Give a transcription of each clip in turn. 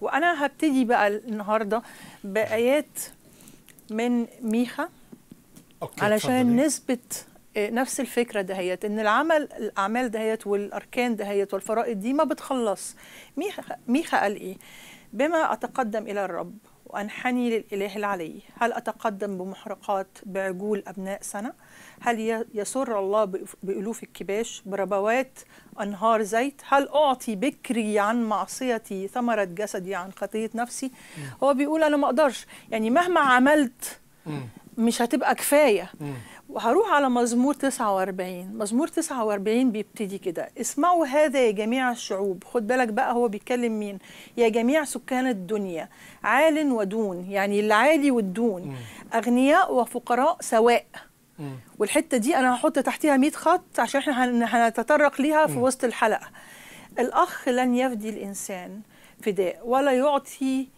وانا هبتدي بقى النهارده بايات من ميخا أوكي علشان نثبت آه، نفس الفكره دهيت ان العمل الاعمال دهيت والاركان دهيت والفرائض دي ما بتخلص ميخا ميخا قال ايه بما اتقدم الى الرب وأنحني للإله العلي هل أتقدم بمحرقات بعجول أبناء سنة هل يسر الله بألوف الكباش بربوات أنهار زيت هل أعطي بكري عن معصيتي ثمرة جسدي عن خطية نفسي هو بيقول أنا ما أقدرش يعني مهما عملت مش هتبقى كفاية وهروح على مزمور 49 مزمور 49 بيبتدي كده اسمعوا هذا يا جميع الشعوب خد بالك بقى هو بيتكلم مين يا جميع سكان الدنيا عال ودون يعني العالي والدون م. اغنياء وفقراء سواء م. والحته دي انا هحط تحتها 100 خط عشان احنا هنتطرق ليها في م. وسط الحلقه الاخ لن يفدي الانسان فداء ولا يعطي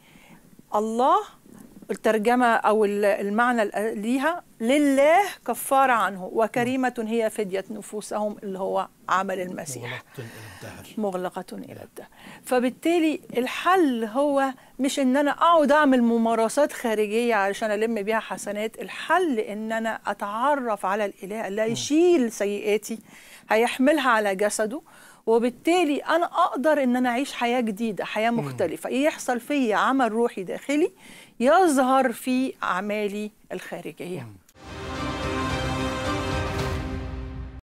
الله الترجمة أو المعنى ليها لله كفارة عنه وكريمة هي فدية نفوسهم اللي هو عمل المسيح مغلقة إلى الدهر فبالتالي الحل هو مش إن أنا أقعد أعمل ممارسات خارجية علشان ألم بيها حسنات الحل إن أنا أتعرف على الإله اللي هيشيل سيئاتي هيحملها على جسده وبالتالي انا اقدر ان انا اعيش حياه جديده حياه مختلفه إيه يحصل فيا عمل روحي داخلي يظهر في اعمالي الخارجيه